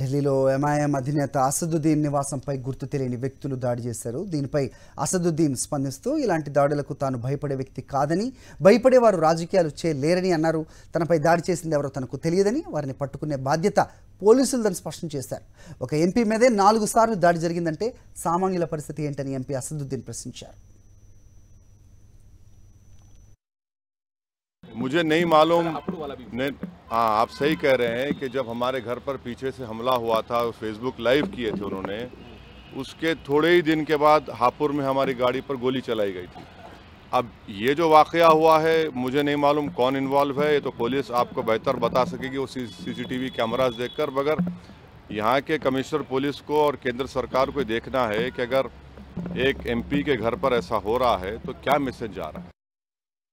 ఢిల్లీలో ఎంఐఎం అధినేత అసదుద్దీన్ నివాసంపై గుర్తు తెలియని వ్యక్తులు దాడి చేశారు దీనిపై అసదుద్దీన్ స్పందిస్తూ ఇలాంటి దాడులకు తాను భయపడే వ్యక్తి కాదని భయపడేవారు రాజకీయాలు చేయలేరని అన్నారు తనపై దాడి చేసింది ఎవరో తనకు తెలియదని వారిని పట్టుకునే బాధ్యత పోలీసులదని స్పష్టం చేశారు ఒక ఎంపీ మీదే నాలుగు సార్లు దాడి జరిగిందంటే సామాన్యుల పరిస్థితి ఏంటని ఎంపీ అసదుద్దీన్ ప్రశ్నించారు मुझे नहीं मालूम हाँ आप सही कह रहे हैं कि जब हमारे घर पर पीछे से हमला हुआ था फेसबुक लाइव किए थे उन्होंने उसके थोड़े ही दिन के बाद हापुड़ में हमारी गाड़ी पर गोली चलाई गई थी अब ये जो वाक़ हुआ है मुझे नहीं मालूम कौन इन्वॉल्व है ये तो पुलिस आपको बेहतर बता सकेगी वो सीसीटीवी कैमरास देखकर मगर यहाँ के कमिश्नर पुलिस को और केंद्र सरकार को देखना है कि अगर एक एमपी के घर पर ऐसा हो रहा है तो क्या मैसेज जा रहा है